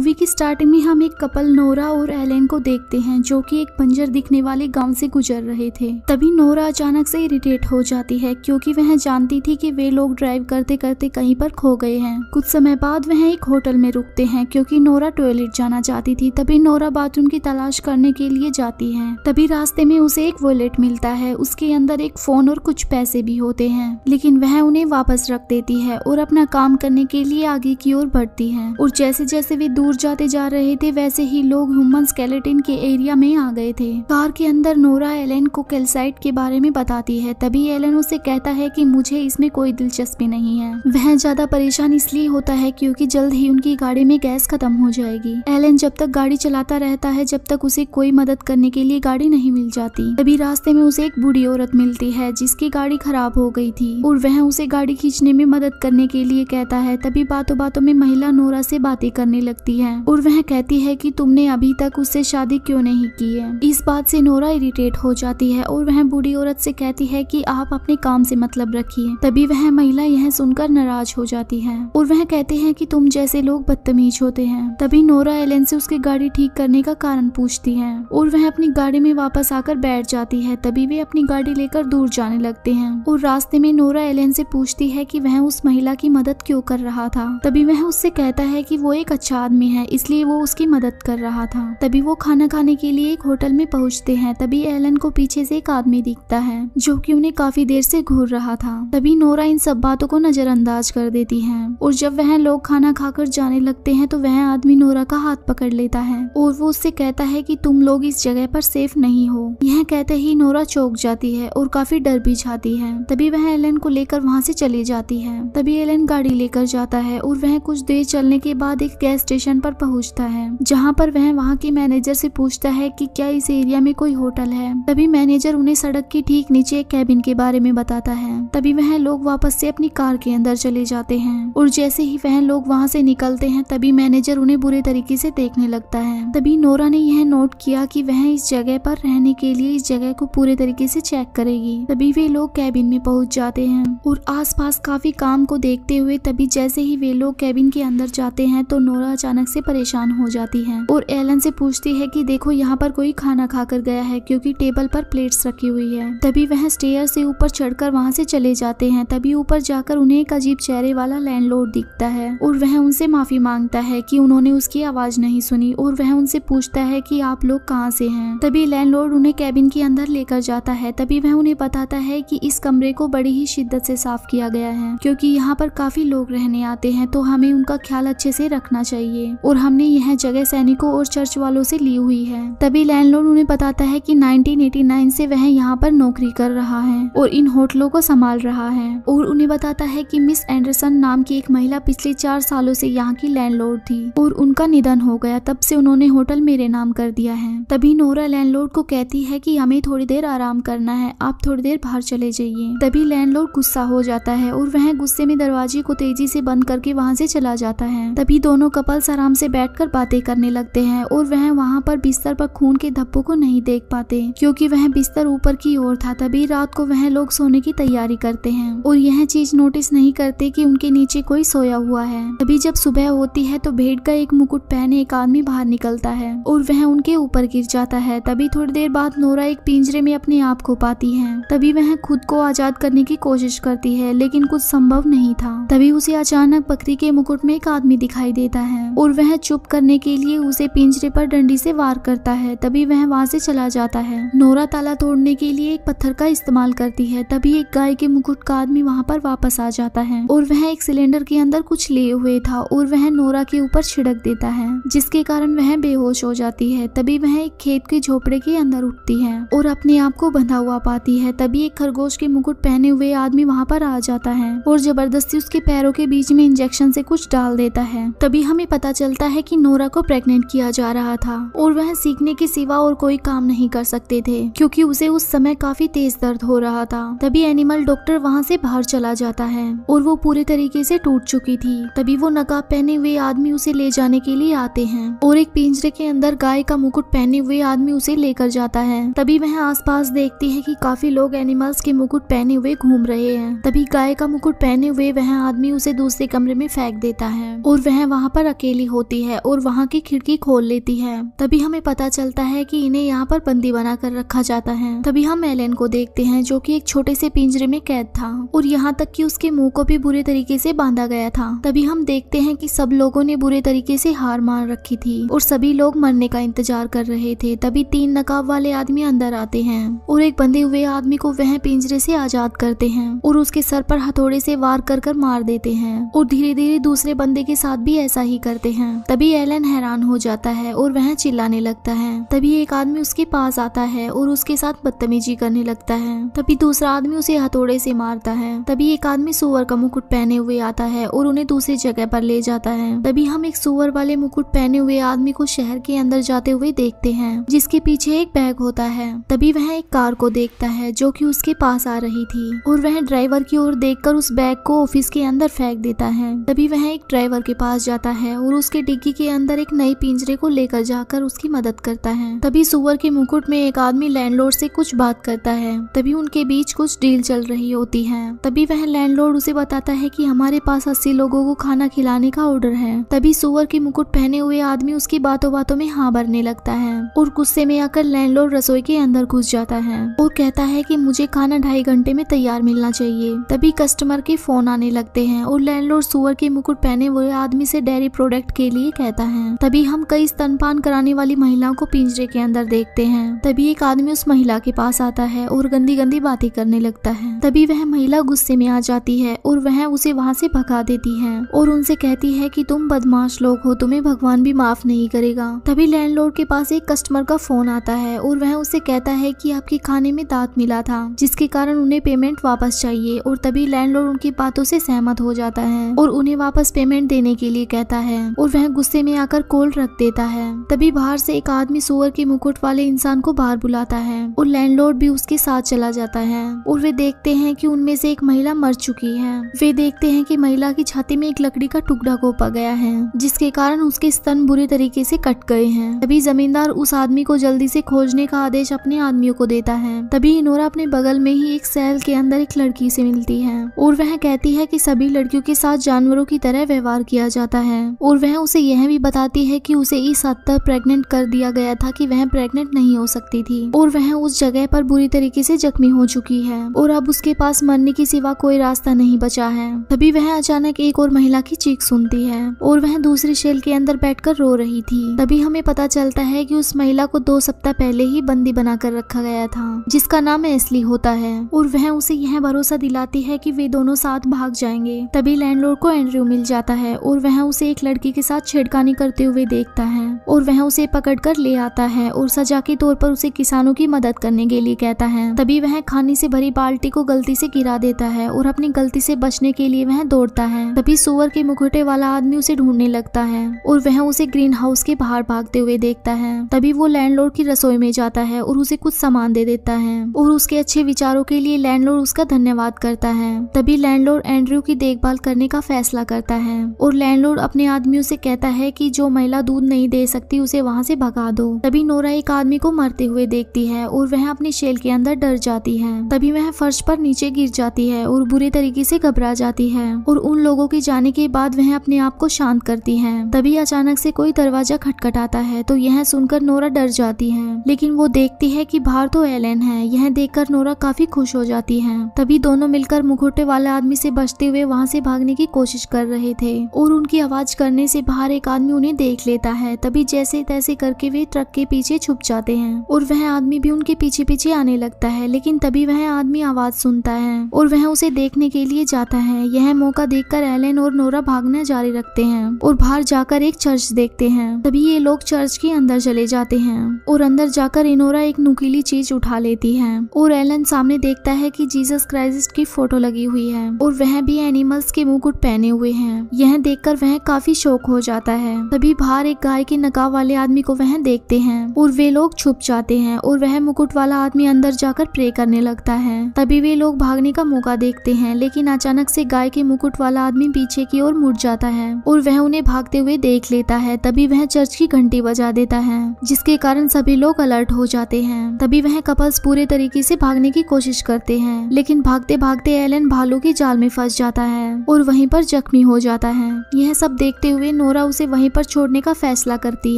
Movie की starting में हम एक कपल नोरा और एलेन को देखते हैं जो कि एक बंजर दिखने वाले गांव से गुजर रहे थे तभी नोरा अचानक से इरिटेट हो जाती है क्योंकि वह जानती थी कि वे लोग ड्राइव करते करते कहीं पर खो गए हैं कुछ समय बाद वह एक होटल में रुकते हैं क्योंकि नोरा टॉयलेट जाना चाहती थी तभी नोरा बाथरूम की तलाश करने के लिए जाती है तभी रास्ते में उसे एक वॉलेट मिलता है उसके अंदर एक फोन और कुछ पैसे भी होते हैं लेकिन वह उन्हें वापस रख देती है और अपना काम करने के लिए आगे की ओर बढ़ती है और जैसे जैसे वे दूर दूर जाते जा रहे थे वैसे ही लोग ह्यूमन स्केलेटिन के एरिया में आ गए थे कार के अंदर नोरा एलेन को कैल्साइट के बारे में बताती है तभी एलेन उसे कहता है कि मुझे इसमें कोई दिलचस्पी नहीं है वह ज्यादा परेशान इसलिए होता है क्योंकि जल्द ही उनकी गाड़ी में गैस खत्म हो जाएगी एलेन जब तक गाड़ी चलाता रहता है जब तक उसे कोई मदद करने के लिए गाड़ी नहीं मिल जाती तभी रास्ते में उसे एक बूढ़ी औरत मिलती है जिसकी गाड़ी खराब हो गई थी और वह उसे गाड़ी खींचने में मदद करने के लिए कहता है तभी बातों बातों में महिला नोरा से बातें करने लगती है है और वह कहती है कि तुमने अभी तक उससे शादी क्यों नहीं की है इस बात से नोरा इरिटेट हो जाती है और वह बूढ़ी औरत से कहती है कि आप अपने काम से मतलब रखिए तभी वह महिला यह सुनकर नाराज हो जाती है और वह कहते हैं कि तुम जैसे लोग बदतमीज होते हैं तभी नोरा एलन से उसकी गाड़ी ठीक करने का कारण पूछती है और वह अपनी गाड़ी में वापस आकर बैठ जाती है तभी वे अपनी गाड़ी लेकर दूर जाने लगते हैं और रास्ते में नोरा एलन से पूछती है कि वह उस महिला की मदद क्यों कर रहा था तभी वह उससे कहता है कि वो एक अच्छा आदमी हैं इसलिए वो उसकी मदद कर रहा था तभी वो खाना खाने के लिए एक होटल में पहुंचते हैं तभी एलन को पीछे से एक आदमी दिखता है जो कि उन्हें काफी देर से घूर रहा था तभी नोरा इन सब बातों को नजरअंदाज कर देती है और जब वह लोग खाना खाकर जाने लगते हैं तो वह आदमी नोरा का हाथ पकड़ लेता है और वो उससे कहता है कि तुम लोग इस जगह पर सेफ नहीं हो यह कहते ही नोरा चौक जाती है और काफी डर भी जाती है तभी वह एलन को लेकर वहाँ से चली जाती है तभी एलन गाड़ी लेकर जाता है और वह कुछ देर चलने के बाद एक गैस स्टेशन पर पहुंचता है जहां पर वह वहां के मैनेजर से पूछता है कि क्या इस एरिया में कोई होटल है तभी मैनेजर उन्हें सड़क के ठीक नीचे एक कैबिन के बारे में बताता है तभी वह लोग वापस से अपनी कार के अंदर चले जाते हैं और जैसे ही वह लोग वहाँ से निकलते हैं तभी मैनेजर उन्हें बुरे तरीके से देखने लगता है तभी नोरा ने यह नोट किया कि वह इस जगह पर रहने के लिए इस जगह को पूरे तरीके से चेक करेगी तभी वे लोग कैबिन में पहुंच जाते हैं और आसपास काफी काम को देखते हुए तभी जैसे ही वे लोग कैबिन के अंदर जाते हैं तो नोरा अचानक से परेशान हो जाती है और एलन से पूछती है कि देखो यहाँ पर कोई खाना खा कर गया है क्योंकि टेबल पर प्लेट्स रखी हुई है तभी वह स्टेयर से ऊपर चढ़कर वहाँ से चले जाते हैं तभी ऊपर जाकर उन्हें एक अजीब चेहरे वाला लैंडलॉर्ड दिखता है और वह उनसे माफी मांगता है कि उन्होंने उसकी आवाज नहीं सुनी और वह उनसे पूछता है कि आप लोग कहाँ से हैं तभी लैंडलॉर्ड उन्हें कैबिन के अंदर लेकर जाता है तभी वह उन्हें बताता है कि इस कमरे को बड़ी ही शिद्दत से साफ किया गया है क्योंकि यहाँ पर काफी लोग रहने आते हैं तो हमें उनका ख्याल अच्छे से रखना चाहिए और हमने यह जगह सैनिकों और चर्च वालों से ली हुई है तभी लैंडलॉर्ड उन्हें बताता है कि 1989 से वह यहाँ पर नौकरी कर रहा है और इन होटलों को संभाल रहा है और उन्हें बताता है कि मिस एंडरसन नाम की एक महिला पिछले चार सालों से यहाँ की लैंडलॉर्ड थी और उनका निधन हो गया तब से उन्होंने होटल मेरे नाम कर दिया है तभी नोरा लैंडलोर्ड को कहती है कि हमें थोड़ी देर आराम करना है आप थोड़ी देर बाहर चले जाइए तभी लैंडलॉर्ड गुस्सा हो जाता है और वह गुस्से में दरवाजे को तेजी से बंद करके वहाँ से चला जाता है तभी दोनों कपल्स आराम आराम से बैठकर बातें करने लगते हैं और वह वहाँ पर बिस्तर पर खून के धब्बों को नहीं देख पाते क्योंकि वह बिस्तर ऊपर की ओर था तभी रात को वह लोग सोने की तैयारी करते हैं और यह चीज नोटिस नहीं करते कि उनके नीचे कोई सोया हुआ है तभी जब सुबह होती है तो भेड़ का एक मुकुट पहने एक आदमी बाहर निकलता है और वह उनके ऊपर गिर जाता है तभी थोड़ी देर बाद नोरा एक पिंजरे में अपने आप को पाती है तभी वह खुद को आजाद करने की कोशिश करती है लेकिन कुछ संभव नहीं था तभी उसे अचानक बकरी के मुकुट में एक आदमी दिखाई देता है और वह चुप करने के लिए उसे पिंजरे पर डंडी से वार करता है तभी वह वहां से चला जाता है नोरा ताला तोड़ने के लिए एक पत्थर का इस्तेमाल करती है तभी एक गाय के मुकुट का आदमी वहां पर वापस आ जाता है और वह एक सिलेंडर के अंदर कुछ लिए हुए था और वह नोरा के ऊपर छिड़क देता है जिसके कारण वह बेहोश हो जाती है तभी वह एक खेत के झोपड़े के अंदर उठती है और अपने आप को बंधा हुआ पाती है तभी एक खरगोश के मुकुट पहने हुए आदमी वहाँ पर आ जाता है और जबरदस्ती उसके पैरों के बीच में इंजेक्शन से कुछ डाल देता है तभी हमें पता चलता है कि नोरा को प्रेग्नेंट किया जा रहा था और वह सीखने के सिवा और कोई काम नहीं कर सकते थे क्योंकि उसे उस समय काफी तेज दर्द हो रहा था तभी एनिमल डॉक्टर वहाँ से बाहर चला जाता है और वो पूरे तरीके से टूट चुकी थी तभी वो नकाब पहने हुए आदमी उसे ले जाने के लिए आते हैं और एक पिंजरे के अंदर गाय का मुकुट पहने हुए आदमी उसे लेकर जाता है तभी वह पास देखती है की काफी लोग एनिमल्स के मुकुट पहने हुए घूम रहे हैं तभी गाय का मुकुट पहने हुए वह आदमी उसे दूसरे कमरे में फेंक देता है और वह वहाँ पर अकेली होती है और वहाँ की खिड़की खोल लेती है तभी हमें पता चलता है कि इन्हें यहाँ पर बंदी बना कर रखा जाता है तभी हम एलेन को देखते हैं जो कि एक छोटे से पिंजरे में कैद था और यहाँ तक कि उसके मुंह को भी बुरे तरीके से बांधा गया था तभी हम देखते हैं कि सब लोगों ने बुरे तरीके से हार मार रखी थी और सभी लोग मरने का इंतजार कर रहे थे तभी तीन नकाब वाले आदमी अंदर आते हैं और एक बंधे हुए आदमी को वह पिंजरे से आजाद करते हैं और उसके सर पर हथौड़े से वार कर कर मार देते हैं और धीरे धीरे दूसरे बंदे के साथ भी ऐसा ही करते हैं हैं तभी एलन हैरान हो जाता है और वह चिल्लाने लगता है तभी एक आदमी उसके पास आता है और उसके साथ बदतमीजी करने लगता है तभी दूसरा आदमी उसे हथौड़े से मारता है तभी एक आदमी सुअर का मुकुट पहने हुए आता है और उन्हें दूसरी जगह पर ले जाता है तभी हम एक सुअर वाले मुकुट पहने हुए आदमी को शहर के अंदर जाते हुए देखते हैं जिसके पीछे एक बैग होता है तभी वह एक कार को देखता है जो कि उसके पास आ रही थी और वह ड्राइवर की ओर देखकर उस बैग को ऑफिस के अंदर फेंक देता है तभी वह एक ड्राइवर के पास जाता है और उस उसके डिग्गी के अंदर एक नई पिंजरे को लेकर जाकर उसकी मदद करता है तभी सुअर के मुकुट में एक आदमी लैंडलॉर्ड से कुछ बात करता है तभी उनके बीच कुछ डील चल रही होती है तभी वह लैंडलॉर्ड उसे बताता है कि हमारे पास अस्सी लोगों को खाना खिलाने का ऑर्डर है तभी सुअर के मुकुट पहने हुए आदमी उसकी बातों बातों में हाँ भरने लगता है और गुस्से में आकर लैंडलोर रसोई के अंदर घुस जाता है और कहता है की मुझे खाना ढाई घंटे में तैयार मिलना चाहिए तभी कस्टमर के फोन आने लगते हैं और लैंडलोर सुअर के मुकुट पहने हुए आदमी से डेयरी प्रोडक्ट के लिए कहता है तभी हम कई स्तनपान कराने वाली महिलाओं को पिंजरे के अंदर देखते हैं तभी एक आदमी उस महिला के पास आता है और गंदी गंदी बातें करने लगता है तभी वह महिला गुस्से में आ जाती है और वह उसे वहाँ से भगा देती है और उनसे कहती है की तुम बदमाश लोग हो तुम्हें भगवान भी माफ नहीं करेगा तभी लैंड के पास एक कस्टमर का फोन आता है और वह उसे कहता है की आपके खाने में दांत मिला था जिसके कारण उन्हें पेमेंट वापस चाहिए और तभी लैंड उनकी बातों से सहमत हो जाता है और उन्हें वापस पेमेंट देने के लिए कहता है और वह गुस्से में आकर कोल रख देता है तभी बाहर से एक आदमी सुअर के मुकुट वाले इंसान को बाहर बुलाता है और लैंडलॉर्ड भी उसके साथ चला जाता है और वे देखते हैं कि उनमें से एक महिला मर चुकी है वे देखते हैं कि महिला की छाती में एक लकड़ी का टुकड़ा गोपा गया है जिसके कारण उसके स्तन बुरे तरीके से कट गए हैं तभी जमींदार उस आदमी को जल्दी से खोजने का आदेश अपने आदमियों को देता है तभी इनोरा अपने बगल में ही एक सेल के अंदर एक लड़की से मिलती है और वह कहती है की सभी लड़कियों के साथ जानवरों की तरह व्यवहार किया जाता है और वह सोनिया उसे यह भी बताती है कि उसे इस हद तक प्रेग्नेंट कर दिया गया था कि वह प्रेग्नेंट नहीं हो सकती थी और वह उस जगह पर बुरी तरीके से जख्मी हो चुकी है और अब उसके पास मरने के सिवा कोई रास्ता नहीं बचा है तभी वह अचानक एक और महिला की चीख सुनती है और वह दूसरी शेल के अंदर बैठ रो रही थी तभी हमें पता चलता है की उस महिला को दो सप्ताह पहले ही बंदी बनाकर रखा गया था जिसका नाम एसली होता है और वह उसे यह भरोसा दिलाती है की वे दोनों साथ भाग जाएंगे तभी लैंडलॉर्ड को एंड्रयू मिल जाता है और वह उसे एक लड़की के साथ छेड़खानी करते हुए देखता है और वह उसे पकड़कर ले आता है और सजा के तौर पर उसे किसानों की मदद करने के लिए कहता है तभी वह खाने से भरी बाल्टी को गलती से गिरा देता है और अपनी गलती से बचने के लिए वह दौड़ता है तभी सुअर के मुखटे वाला आदमी उसे ढूंढने लगता है और वह उसे ग्रीन हाउस के बाहर भागते हुए देखता है तभी वो लैंडलॉर्ड की रसोई में जाता है और उसे कुछ सामान दे देता है और उसके अच्छे विचारों के लिए लैंडलॉर्ड उसका धन्यवाद करता है तभी लैंडलॉर्ड एंड्रयू की देखभाल करने का फैसला करता है और लैंडलॉर्ड अपने आदमियों से कहता है कि जो महिला दूध नहीं दे सकती उसे वहां से भगा दो तभी नोरा एक आदमी को मरते हुए देखती है और वह अपने शेल के अंदर डर जाती है तभी वह फर्श पर नीचे गिर जाती है और बुरे तरीके से घबरा जाती है और उन लोगों के जाने के बाद वह अपने आप को शांत करती है तभी अचानक से कोई दरवाजा खटखटाता है तो यह सुनकर नोरा डर जाती है लेकिन वो देखती है की बाहर तो एलन है यह देख नोरा काफी खुश हो जाती है तभी दोनों मिलकर मुखोटे वाले आदमी से बचते हुए वहाँ से भागने की कोशिश कर रहे थे और उनकी आवाज करने से से बाहर एक आदमी उन्हें देख लेता है तभी जैसे तैसे करके वे ट्रक के पीछे छुप जाते हैं और वह आदमी भी उनके पीछे पीछे आने लगता है लेकिन तभी वह आदमी आवाज सुनता है और वह उसे देखने के लिए जाता है यह मौका देखकर एलन और नोरा भागना जारी रखते हैं और बाहर जाकर एक चर्च देखते हैं तभी ये लोग चर्च के अंदर चले जाते हैं और अंदर जाकर इनोरा एक नुकीली चीज उठा लेती है और एलन सामने देखता है कि जीसस क्राइस्ट की फोटो लगी हुई है और वह भी एनिमल्स के मुकुट पहने हुए हैं यह देखकर वह काफी शौक हो जाता है तभी बाहर एक गाय के नकाब वाले आदमी को वह देखते हैं और वे लोग छुप जाते हैं और वह मुकुट वाला आदमी अंदर जाकर प्रे करने लगता है तभी वे लोग भागने का मौका देखते हैं लेकिन अचानक से गाय के मुकुट वाला आदमी पीछे की ओर मुड़ जाता है और वह उन्हें भागते हुए देख लेता है तभी वह चर्च की घंटी बजा देता है जिसके कारण सभी लोग अलर्ट हो जाते हैं तभी वह कपल्स पूरे तरीके से भागने की कोशिश करते हैं लेकिन भागते भागते एलन भालू के जाल में फंस जाता है और वहीं पर जख्मी हो जाता है यह सब देखते हुए नोरा उसे वहीं पर छोड़ने का फैसला करती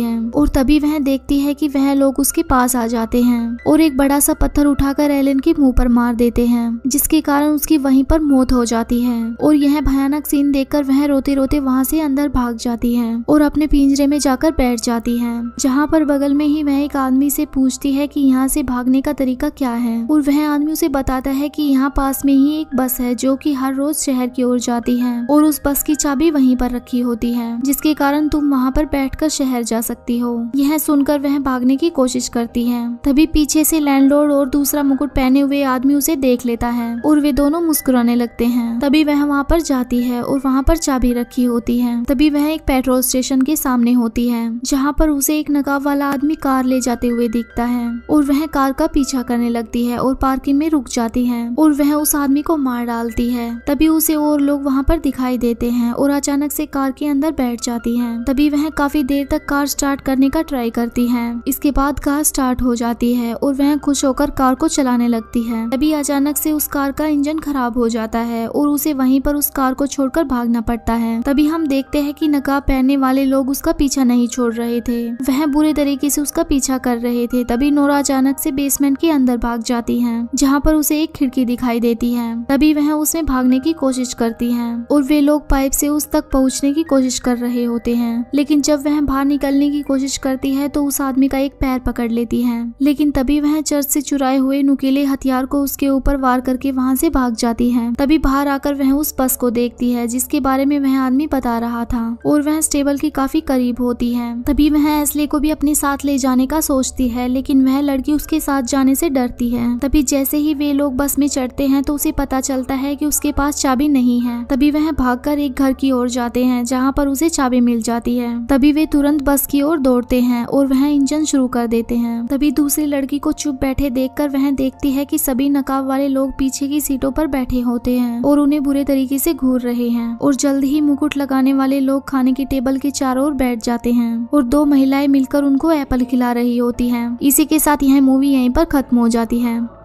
है और तभी वह देखती है कि वह लोग उसके पास आ जाते हैं और एक बड़ा सा पत्थर उठाकर एलन के मुंह पर मार देते हैं जिसके कारण उसकी वहीं पर मौत हो जाती है और यह भयानक सीन देखकर वह रोते रोते वहाँ से अंदर भाग जाती है और अपने पिंजरे में जाकर बैठ जाती है जहाँ पर बगल में ही वह एक आदमी से पूछती है की यहाँ से भागने का तरीका क्या है और वह आदमी उसे बताता है की यहाँ पास में ही एक बस है जो की हर रोज शहर की ओर जाती है और उस बस की चाबी वहीं पर रखी होती है जिसके कारण तुम वहाँ पर बैठकर शहर जा सकती हो यह सुनकर वह भागने की कोशिश करती है तभी पीछे से लैंडलॉर्ड और दूसरा मुकुट पहने हुए आदमी उसे देख लेता है और वे दोनों मुस्कुराने लगते हैं तभी वह वहाँ पर जाती है और वहाँ पर चाबी रखी होती है तभी वह एक पेट्रोल स्टेशन के सामने होती है जहाँ पर उसे एक नकाब वाला आदमी कार ले जाते हुए दिखता है और वह कार का पीछा करने लगती है और पार्किंग में रुक जाती है और वह उस आदमी को मार डालती है तभी उसे और लोग वहाँ पर दिखाई देते हैं और अचानक से कार के अंदर बैठ जाती हैं। तभी वह काफी देर तक कार स्टार्ट करने का ट्राई करती है इसके बाद कार स्टार्ट हो जाती है और वह खुश होकर कार को चलाने लगती है तभी अचानक से उस कार का इंजन खराब हो जाता है और उसे वहीं पर उस कार को छोड़कर भागना पड़ता है तभी हम देखते हैं कि नकाब पहनने वाले लोग उसका पीछा नहीं छोड़ रहे थे वह बुरे तरीके से उसका पीछा कर रहे थे तभी नोरा अचानक से बेसमेंट के अंदर भाग जाती है जहाँ पर उसे एक खिड़की दिखाई देती है तभी वह उसमें भागने की कोशिश करती है और वे लोग पाइप से उस तक पहुँचने की कोशिश कर रहे रहे होते हैं लेकिन जब वह बाहर निकलने की कोशिश करती है तो उस आदमी का एक पैर पकड़ लेती है लेकिन तभी वह चर्च से चुराए हुए नुकेले हथियार को उसके ऊपर वार करके वहाँ से भाग जाती है तभी बाहर आकर वह उस बस को देखती है जिसके बारे में वह आदमी बता रहा था और वह स्टेबल के काफी करीब होती है तभी वह एसले को भी अपने साथ ले जाने का सोचती है लेकिन वह लड़की उसके साथ जाने से डरती है तभी जैसे ही वे लोग बस में चढ़ते हैं तो उसे पता चलता है कि उसके पास चाबी नहीं है तभी वह भागकर एक घर की ओर जाते हैं जहाँ पर उसे चाबी मिल जाती है तभी वे तुरंत बस की ओर दौड़ते हैं और वह इंजन शुरू कर देते हैं तभी दूसरी लड़की को चुप बैठे देख वह देखती है की सभी नकाब वाले लोग पीछे की सीटों पर बैठे होते हैं और उन्हें बुरे तरीके से घूर रहे हैं और जल्द ही मुकुट लगाने वाले लोग खाने की टेबल के चारों ओर बैठ जाते हैं और दो महिलाएं मिलकर उनको एप्पल खिला रही होती है इसी के साथ यह मूवी यहीं पर खत्म हो जाती है